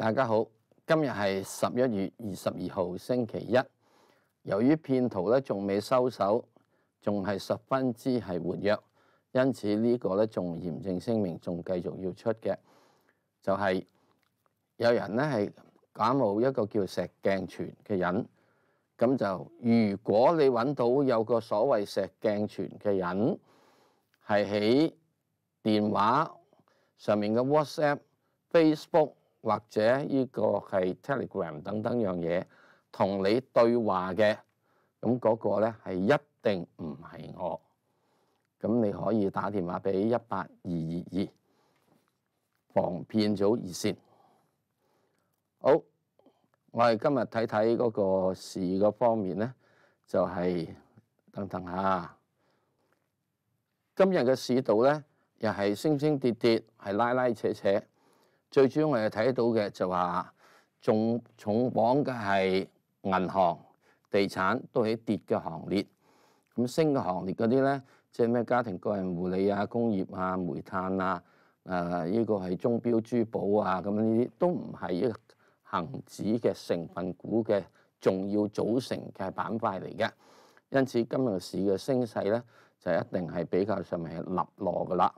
大家好，今日系十一月二十二号星期一。由于骗徒咧仲未收手，仲系十分之系活跃，因此呢个咧仲严正声明仲继续要出嘅，就系有人咧系假冒一个叫石镜泉嘅人。咁就如果你揾到有个所谓石镜泉嘅人，系喺电话上面嘅 WhatsApp、Facebook。或者呢個係 Telegram 等等樣嘢，同你對話嘅，咁嗰個咧係一定唔係我。咁你可以打電話俾一八二二二防騙組熱線。好，我哋今日睇睇嗰個市嗰方面咧，就係等等下。今日嘅市道咧，又係升升跌跌，係拉拉扯扯。最主要我哋睇到嘅就話重重磅嘅係銀行、地產都喺跌嘅行列。咁升嘅行列嗰啲咧，即係咩家庭個人護理啊、工業啊、煤炭啊、誒呢個係鐘錶珠寶啊咁呢啲，都唔係一個恆指嘅成分股嘅重要組成嘅板塊嚟嘅。因此今日市嘅升勢咧，就一定係比較上面係立落噶啦。